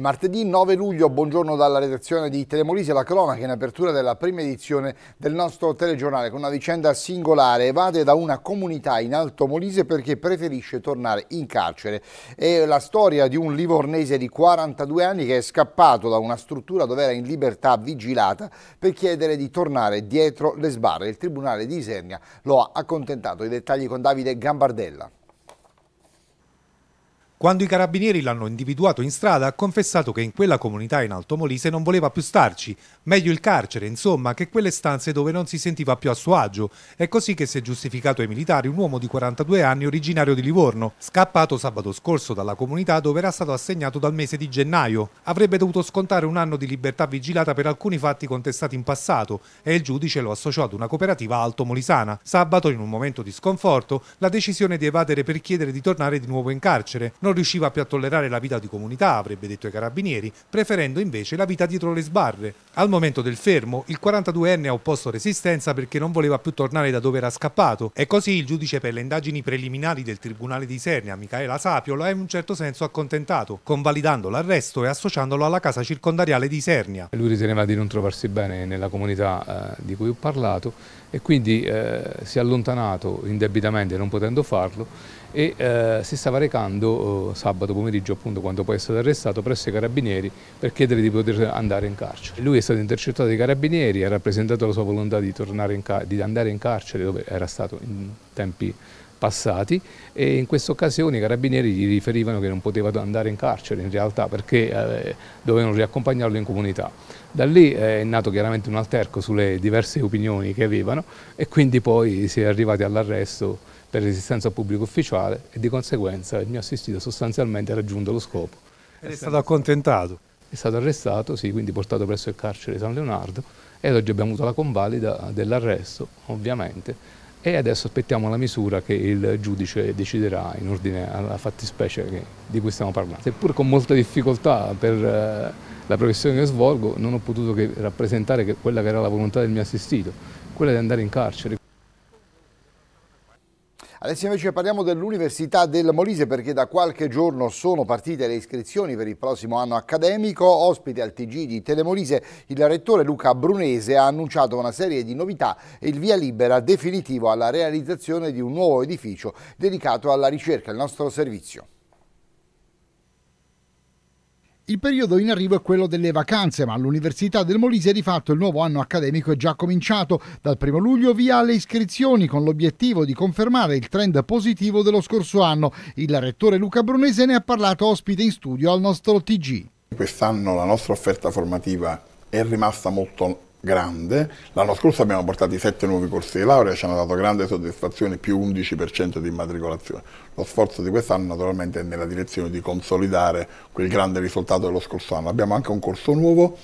martedì 9 luglio, buongiorno dalla redazione di Telemolise, la cronaca in apertura della prima edizione del nostro telegiornale con una vicenda singolare. Evade da una comunità in Alto Molise perché preferisce tornare in carcere. È la storia di un livornese di 42 anni che è scappato da una struttura dove era in libertà vigilata per chiedere di tornare dietro le sbarre. Il Tribunale di Isernia lo ha accontentato. I dettagli con Davide Gambardella. Quando i carabinieri l'hanno individuato in strada ha confessato che in quella comunità in Alto Molise non voleva più starci, meglio il carcere insomma che quelle stanze dove non si sentiva più a suo agio. È così che si è giustificato ai militari un uomo di 42 anni originario di Livorno, scappato sabato scorso dalla comunità dove era stato assegnato dal mese di gennaio. Avrebbe dovuto scontare un anno di libertà vigilata per alcuni fatti contestati in passato e il giudice lo associò ad una cooperativa altomolisana. Sabato in un momento di sconforto la decisione di evadere per chiedere di tornare di nuovo in carcere. Non non riusciva più a tollerare la vita di comunità, avrebbe detto ai carabinieri, preferendo invece la vita dietro le sbarre. Al momento del fermo, il 42enne ha opposto resistenza perché non voleva più tornare da dove era scappato e così il giudice per le indagini preliminari del Tribunale di Isernia, Micaela Sapio, lo ha in un certo senso accontentato, convalidando l'arresto e associandolo alla casa circondariale di Isernia. Lui riteneva di non trovarsi bene nella comunità eh, di cui ho parlato e quindi eh, si è allontanato indebitamente non potendo farlo e eh, si stava recando eh, sabato pomeriggio appunto quando poi è stato arrestato presso i carabinieri per chiedere di poter andare in carcere. Lui è stato intercettato dai carabinieri, ha rappresentato la sua volontà di, di andare in carcere dove era stato in tempi passati e in questa occasione i carabinieri gli riferivano che non poteva andare in carcere in realtà perché eh, dovevano riaccompagnarlo in comunità. Da lì eh, è nato chiaramente un alterco sulle diverse opinioni che avevano e quindi poi si è arrivati all'arresto per resistenza a pubblico ufficiale e di conseguenza il mio assistito sostanzialmente ha raggiunto lo scopo. Ed è stato accontentato? È stato arrestato, sì, quindi portato presso il carcere di San Leonardo ed oggi abbiamo avuto la convalida dell'arresto, ovviamente, e adesso aspettiamo la misura che il giudice deciderà in ordine alla fattispecie che, di cui stiamo parlando. Seppur con molta difficoltà per eh, la professione che svolgo, non ho potuto che rappresentare che quella che era la volontà del mio assistito, quella di andare in carcere. Adesso invece parliamo dell'Università del Molise perché da qualche giorno sono partite le iscrizioni per il prossimo anno accademico. Ospite al TG di Telemolise, il rettore Luca Brunese ha annunciato una serie di novità e il via libera definitivo alla realizzazione di un nuovo edificio dedicato alla ricerca, il nostro servizio. Il periodo in arrivo è quello delle vacanze, ma all'Università del Molise di fatto il nuovo anno accademico è già cominciato. Dal primo luglio via le iscrizioni con l'obiettivo di confermare il trend positivo dello scorso anno. Il rettore Luca Brunese ne ha parlato ospite in studio al nostro TG. Quest'anno la nostra offerta formativa è rimasta molto grande. L'anno scorso abbiamo portato i sette nuovi corsi di laurea, ci hanno dato grande soddisfazione, più 11% di immatricolazione. Lo sforzo di quest'anno naturalmente è nella direzione di consolidare quel grande risultato dello scorso anno. Abbiamo anche un corso nuovo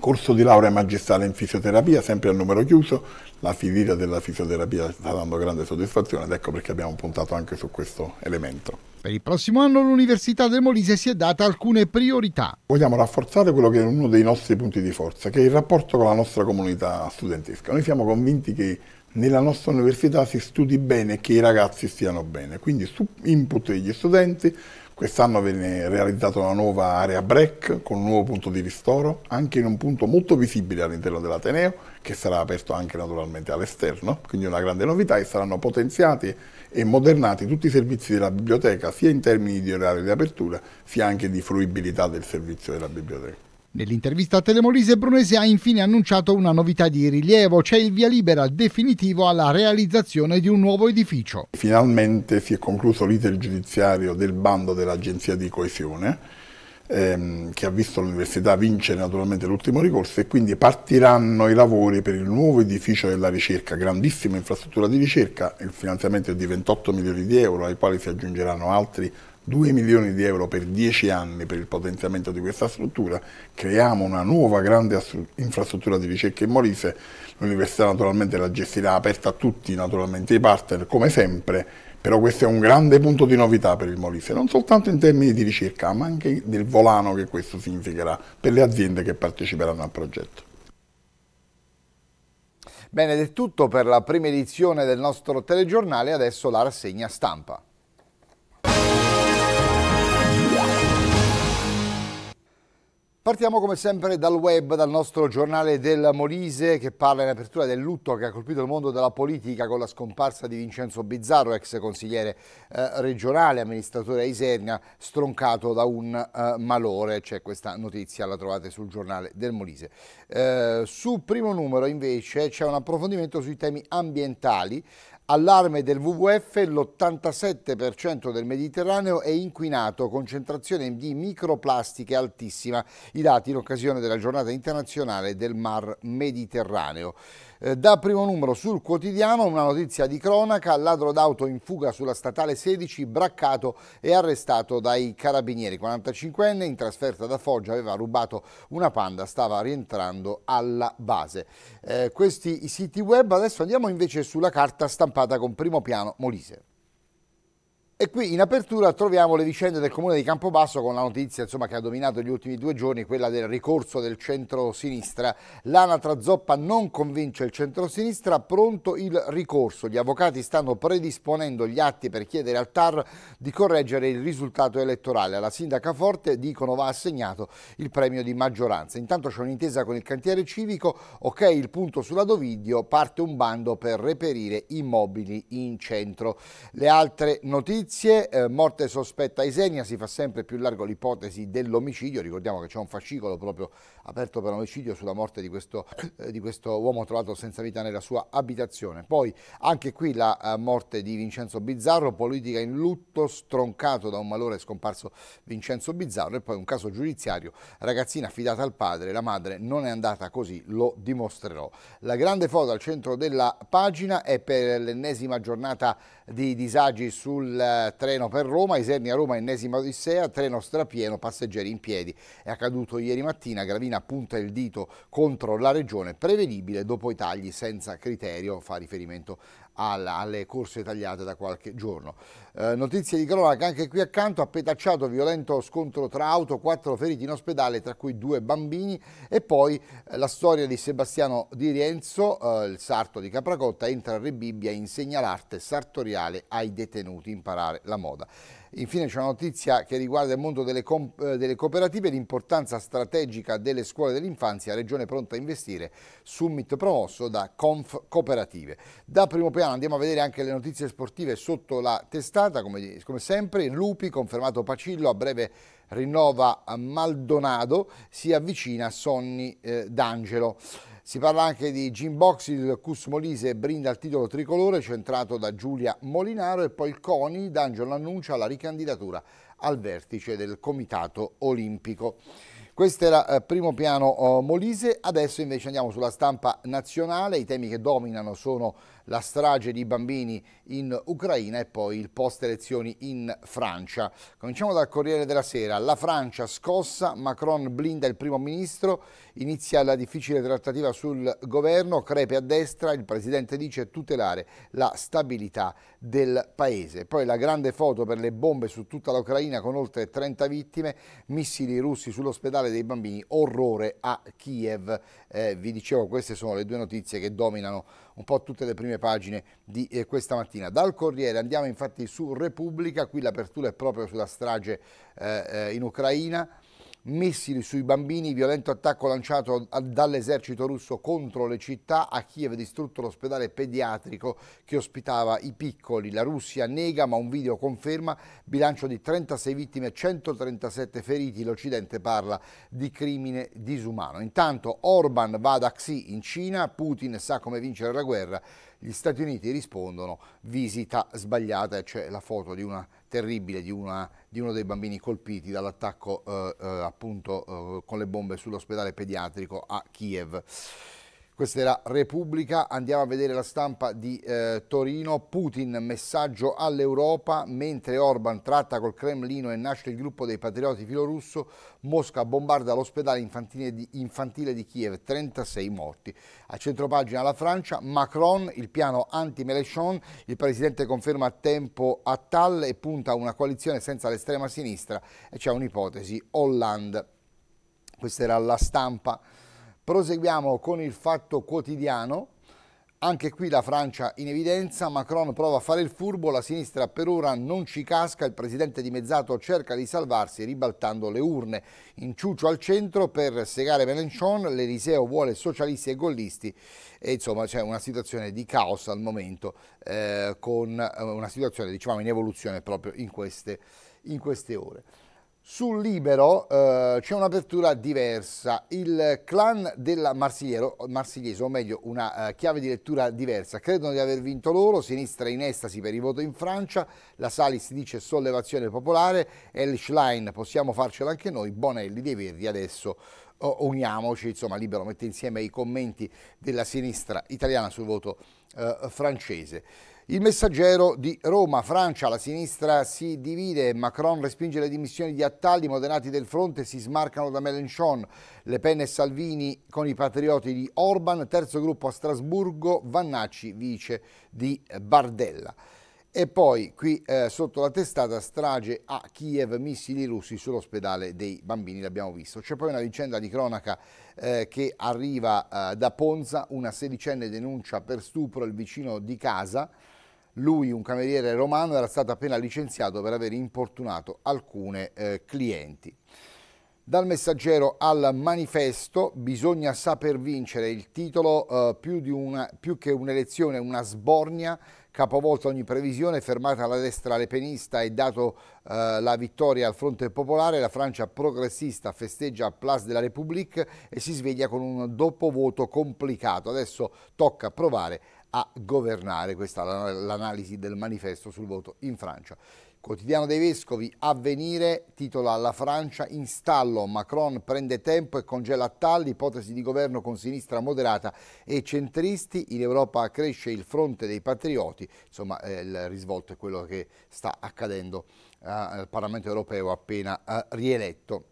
Corso di laurea magistrale in fisioterapia, sempre a numero chiuso, la filiera della fisioterapia sta dando grande soddisfazione ed ecco perché abbiamo puntato anche su questo elemento. Per il prossimo anno l'Università del Molise si è data alcune priorità. Vogliamo rafforzare quello che è uno dei nostri punti di forza, che è il rapporto con la nostra comunità studentesca. Noi siamo convinti che nella nostra università si studi bene e che i ragazzi stiano bene, quindi su input degli studenti, Quest'anno venne realizzata una nuova area break con un nuovo punto di ristoro, anche in un punto molto visibile all'interno dell'Ateneo, che sarà aperto anche naturalmente all'esterno, quindi una grande novità e saranno potenziati e modernati tutti i servizi della biblioteca, sia in termini di orario di apertura, sia anche di fruibilità del servizio della biblioteca. Nell'intervista a Telemolise Brunese ha infine annunciato una novità di rilievo, c'è il via libera definitivo alla realizzazione di un nuovo edificio. Finalmente si è concluso l'iter giudiziario del bando dell'Agenzia di Coesione, ehm, che ha visto l'Università vincere naturalmente l'ultimo ricorso e quindi partiranno i lavori per il nuovo edificio della ricerca, grandissima infrastruttura di ricerca, il finanziamento è di 28 milioni di euro ai quali si aggiungeranno altri 2 milioni di euro per 10 anni per il potenziamento di questa struttura, creiamo una nuova grande infrastruttura di ricerca in Molise, l'università naturalmente la gestirà aperta a tutti, naturalmente i partner, come sempre, però questo è un grande punto di novità per il Molise, non soltanto in termini di ricerca, ma anche del volano che questo significherà per le aziende che parteciperanno al progetto. Bene, ed è tutto per la prima edizione del nostro telegiornale, adesso la rassegna stampa. Partiamo come sempre dal web, dal nostro giornale del Molise che parla in apertura del lutto che ha colpito il mondo della politica con la scomparsa di Vincenzo Bizzarro, ex consigliere eh, regionale, amministratore a Isernia, stroncato da un eh, malore. C'è questa notizia, la trovate sul giornale del Molise. Eh, sul primo numero invece c'è un approfondimento sui temi ambientali Allarme del WWF, l'87% del Mediterraneo è inquinato, concentrazione di microplastiche altissima, i dati in occasione della giornata internazionale del Mar Mediterraneo. Eh, da primo numero sul quotidiano una notizia di cronaca, ladro d'auto in fuga sulla statale 16, braccato e arrestato dai carabinieri. 45enne in trasferta da Foggia aveva rubato una panda, stava rientrando alla base. Eh, questi i siti web, adesso andiamo invece sulla carta stampata con primo piano Molise. E qui in apertura troviamo le vicende del comune di Campobasso con la notizia insomma, che ha dominato gli ultimi due giorni, quella del ricorso del centro-sinistra. L'anatra zoppa non convince il centro-sinistra, pronto il ricorso. Gli avvocati stanno predisponendo gli atti per chiedere al TAR di correggere il risultato elettorale. Alla sindaca Forte dicono va assegnato il premio di maggioranza. Intanto c'è un'intesa con il cantiere civico, ok il punto sulla Dovidio, parte un bando per reperire immobili in centro. Le altre notizie notizie, eh, morte sospetta a Isenia, si fa sempre più largo l'ipotesi dell'omicidio, ricordiamo che c'è un fascicolo proprio aperto per omicidio sulla morte di questo, eh, di questo, uomo trovato senza vita nella sua abitazione. Poi anche qui la eh, morte di Vincenzo Bizzarro, politica in lutto, stroncato da un malore scomparso Vincenzo Bizzarro e poi un caso giudiziario, ragazzina affidata al padre, la madre non è andata così, lo dimostrerò. La grande foto al centro della pagina è per l'ennesima giornata di disagi sul eh, treno per Roma, Isernia Roma, ennesima odissea, treno strapieno, passeggeri in piedi. È accaduto ieri mattina, Gravina punta il dito contro la regione, prevedibile dopo i tagli senza criterio, fa riferimento alla, alle corse tagliate da qualche giorno. Eh, notizie di cronaca anche qui accanto, a petacciato violento scontro tra auto, quattro feriti in ospedale, tra cui due bambini e poi eh, la storia di Sebastiano Di Rienzo, eh, il sarto di Capracotta, entra a Rebibbia insegna l'arte sartoriale ai detenuti, imparare la moda. Infine c'è una notizia che riguarda il mondo delle, eh, delle cooperative, l'importanza strategica delle scuole dell'infanzia, Regione pronta a investire, summit promosso da Conf Cooperative. Da primo piano andiamo a vedere anche le notizie sportive sotto la testata, come, come sempre, Lupi confermato Pacillo, a breve rinnova Maldonado, si avvicina Sonny eh, D'Angelo. Si parla anche di Jim Box, il Cus Molise brinda il titolo tricolore centrato da Giulia Molinaro e poi il CONI d'Angelo l'annuncia la ricandidatura al vertice del Comitato Olimpico. Questo era eh, primo piano oh, Molise, adesso invece andiamo sulla stampa nazionale, i temi che dominano sono la strage di bambini in Ucraina e poi il post elezioni in Francia. Cominciamo dal Corriere della Sera. La Francia scossa, Macron blinda il primo ministro, inizia la difficile trattativa sul governo, crepe a destra, il presidente dice tutelare la stabilità del paese. Poi la grande foto per le bombe su tutta l'Ucraina con oltre 30 vittime, missili russi sull'ospedale dei bambini, orrore a Kiev. Eh, vi dicevo queste sono le due notizie che dominano un po' tutte le prime prime pagine di eh, questa mattina. Dal Corriere andiamo infatti su Repubblica, qui l'apertura è proprio sulla strage eh, eh in Ucraina missili sui bambini, violento attacco lanciato dall'esercito russo contro le città, a Kiev distrutto l'ospedale pediatrico che ospitava i piccoli. La Russia nega ma un video conferma bilancio di 36 vittime e 137 feriti, l'Occidente parla di crimine disumano. Intanto Orban va da Xi in Cina, Putin sa come vincere la guerra, gli Stati Uniti rispondono visita sbagliata, c'è la foto di una terribile di, una, di uno dei bambini colpiti dall'attacco eh, eh appunto eh, con le bombe sull'ospedale pediatrico a Kiev. Questa era Repubblica, andiamo a vedere la stampa di eh, Torino. Putin messaggio all'Europa, mentre Orban tratta col Cremlino e nasce il gruppo dei patrioti filorusso, Mosca bombarda l'ospedale infantile di, infantile di Kiev, 36 morti. A centropagina la Francia, Macron, il piano anti-Mélenchon, il presidente conferma tempo a Tal e punta a una coalizione senza l'estrema sinistra e c'è un'ipotesi Hollande. Questa era la stampa. Proseguiamo con il fatto quotidiano. Anche qui la Francia in evidenza, Macron prova a fare il furbo, la sinistra per ora non ci casca, il presidente dimezzato cerca di salvarsi ribaltando le urne. In Inciucio al centro per segare Melenchon, l'Eliseo vuole socialisti e gollisti e insomma c'è una situazione di caos al momento eh, con eh, una situazione diciamo in evoluzione proprio in queste, in queste ore. Sul libero eh, c'è un'apertura diversa, il clan della Marsigliese, o meglio una eh, chiave di lettura diversa, credono di aver vinto loro, sinistra in estasi per il voto in Francia, la Salis dice sollevazione popolare, Elish Line possiamo farcela anche noi, Bonelli dei Verdi adesso uniamoci, insomma Libero mette insieme i commenti della sinistra italiana sul voto eh, francese. Il messaggero di Roma, Francia, la sinistra si divide, Macron respinge le dimissioni di Attali, moderati del fronte si smarcano da Mélenchon, Le Pen e Salvini con i patrioti di Orban, terzo gruppo a Strasburgo, Vannacci vice di Bardella. E poi qui eh, sotto la testata strage a Kiev, missili russi sull'ospedale dei bambini, l'abbiamo visto. C'è poi una vicenda di cronaca eh, che arriva eh, da Ponza, una sedicenne denuncia per stupro il vicino di casa. Lui, un cameriere romano, era stato appena licenziato per aver importunato alcune eh, clienti. Dal messaggero al manifesto bisogna saper vincere il titolo eh, più, una, più, che un'elezione, una sbornia capovolta ogni previsione, fermata alla destra lepenista e dato eh, la vittoria al fronte popolare, la Francia progressista festeggia Place de la République e si sveglia con un dopovoto complicato. Adesso tocca provare a governare, questa è l'analisi del manifesto sul voto in Francia. Quotidiano dei Vescovi, avvenire, titola La Francia in stallo, Macron prende tempo e congela Talli, ipotesi di governo con sinistra moderata e centristi, in Europa cresce il fronte dei patrioti, insomma eh, il risvolto è quello che sta accadendo eh, al Parlamento europeo appena eh, rieletto.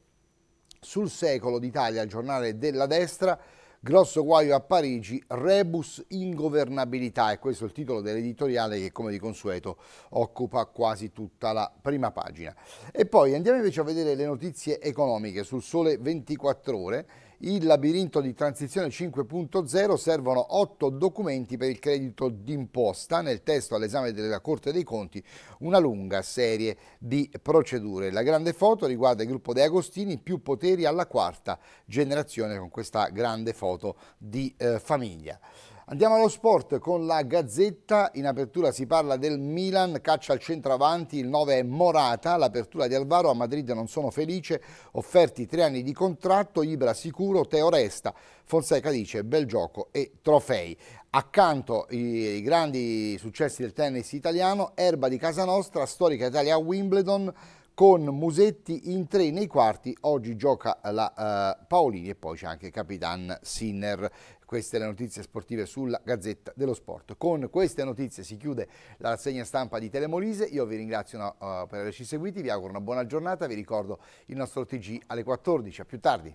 Sul secolo d'Italia, il giornale della destra, Grosso guaio a Parigi, rebus ingovernabilità, e questo è il titolo dell'editoriale che come di consueto occupa quasi tutta la prima pagina. E poi andiamo invece a vedere le notizie economiche sul sole 24 ore il labirinto di transizione 5.0 servono otto documenti per il credito d'imposta, nel testo all'esame della Corte dei Conti una lunga serie di procedure. La grande foto riguarda il gruppo De Agostini, più poteri alla quarta generazione con questa grande foto di eh, famiglia. Andiamo allo sport con la Gazzetta, in apertura si parla del Milan, caccia al centravanti, il 9 è Morata, l'apertura di Alvaro, a Madrid non sono felice, offerti tre anni di contratto, Ibra sicuro, Teo resta, Fonseca dice bel gioco e trofei. Accanto i, grandi successi del tennis italiano, Erba di Casa Nostra, storica Italia a Wimbledon, con Musetti in tre nei quarti, oggi gioca la uh, Paolini e poi c'è anche Capitan Sinner. Queste le notizie sportive sulla Gazzetta dello Sport. Con queste notizie si chiude la rassegna stampa di Telemolise. Io vi ringrazio eh, per averci seguiti, vi auguro una buona giornata, vi ricordo il nostro TG alle 14, a più tardi.